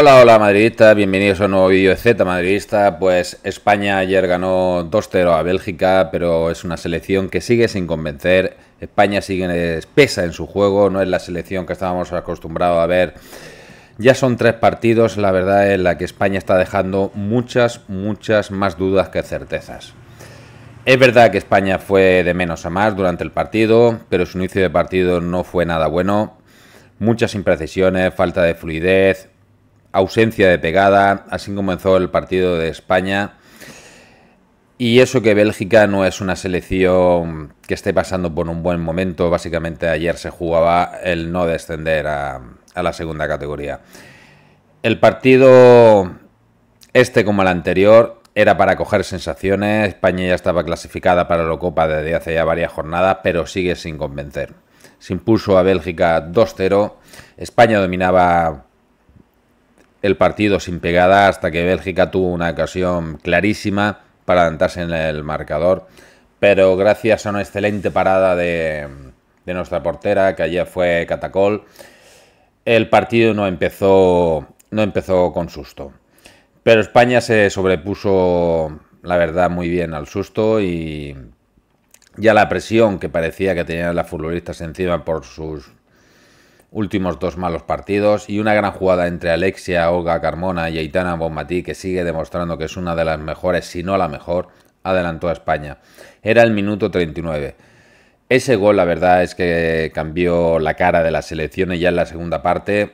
Hola, hola madridista. bienvenidos a un nuevo vídeo de Z Madridista. Pues España ayer ganó 2-0 a Bélgica, pero es una selección que sigue sin convencer. España sigue espesa en su juego, no es la selección que estábamos acostumbrados a ver. Ya son tres partidos, la verdad es la que España está dejando muchas, muchas más dudas que certezas. Es verdad que España fue de menos a más durante el partido, pero su inicio de partido no fue nada bueno. Muchas imprecisiones, falta de fluidez, ausencia de pegada, así comenzó el partido de España. Y eso que Bélgica no es una selección que esté pasando por un buen momento, básicamente ayer se jugaba el no descender a, la segunda categoría. El partido este como el anterior era para coger sensaciones, España ya estaba clasificada para la Copa desde hace ya varias jornadas, pero sigue sin convencer. Se impuso a Bélgica 2-0, España dominaba el partido sin pegada hasta que Bélgica tuvo una ocasión clarísima para adelantarse en el marcador. Pero gracias a una excelente parada de, nuestra portera, que ayer fue Catacol, el partido no empezó, no empezó con susto. Pero España se sobrepuso, la verdad, muy bien al susto y ya la presión que parecía que tenían las futbolistas encima por sus últimos dos malos partidos y una gran jugada entre Alexia, Olga Carmona y Aitana Bonmatí que sigue demostrando que es una de las mejores, si no la mejor, adelantó a España. Era el minuto 39. Ese gol la verdad es que cambió la cara de las selecciones ya en la segunda parte.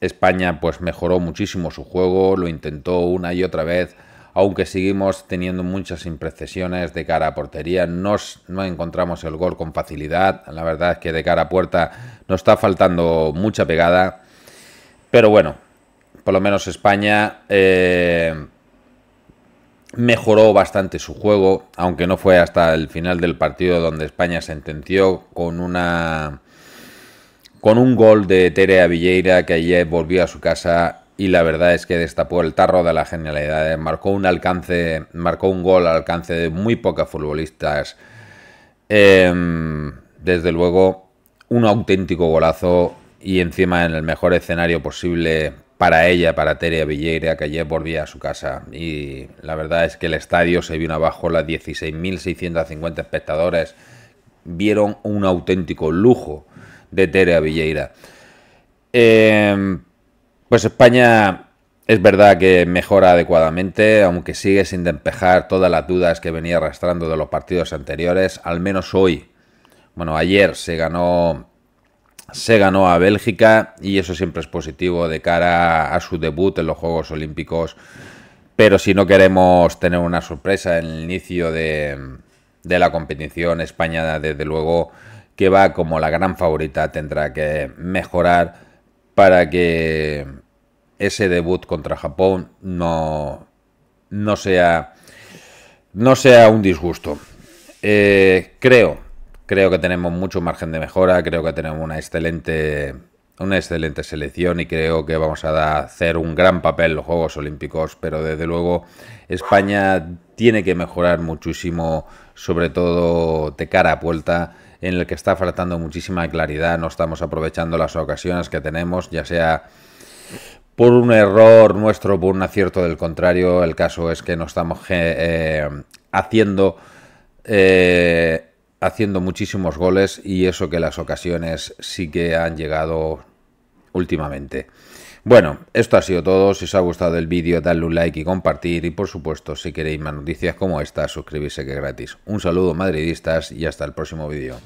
España pues mejoró muchísimo su juego, lo intentó una y otra vez aunque seguimos teniendo muchas imprecisiones de cara a portería, no, no encontramos el gol con facilidad, la verdad es que de cara a puerta nos está faltando mucha pegada, pero bueno, por lo menos España eh, mejoró bastante su juego, aunque no fue hasta el final del partido donde España sentenció con una con un gol de Terea Villeira que ayer volvió a su casa y la verdad es que destapó el tarro de la genialidad. Marcó un alcance, marcó un gol al alcance de muy pocos futbolistas. Em, desde luego, un auténtico golazo y encima en el mejor escenario posible para ella, para Teria Villeira, que ayer volvía a su casa. Y la verdad es que el estadio se vino abajo, las 16.650 espectadores vieron un auténtico lujo de Terea Villeira. Em, pues España es verdad que mejora adecuadamente, aunque sigue sin despejar todas las dudas que venía arrastrando de los partidos anteriores, al menos hoy. Bueno, ayer se ganó se ganó a Bélgica y eso siempre es positivo de cara a su debut en los Juegos Olímpicos. Pero si no queremos tener una sorpresa en el inicio de, de la competición, España desde luego que va como la gran favorita tendrá que mejorar para que ese debut contra Japón no, no, sea, no sea un disgusto. Eh, creo, creo que tenemos mucho margen de mejora, creo que tenemos una excelente, una excelente selección y creo que vamos a hacer un gran papel en los Juegos Olímpicos, pero desde luego España tiene que mejorar muchísimo, sobre todo de cara a puerta en el que está faltando muchísima claridad, no estamos aprovechando las ocasiones que tenemos, ya sea por un error nuestro, por un acierto del contrario. El caso es que no estamos eh, eh, haciendo, eh, haciendo muchísimos goles y eso que las ocasiones sí que han llegado últimamente. Bueno, esto ha sido todo. Si os ha gustado el vídeo, dadle un like y compartir. Y por supuesto, si queréis más noticias como esta, suscribirse que es gratis. Un saludo madridistas y hasta el próximo vídeo.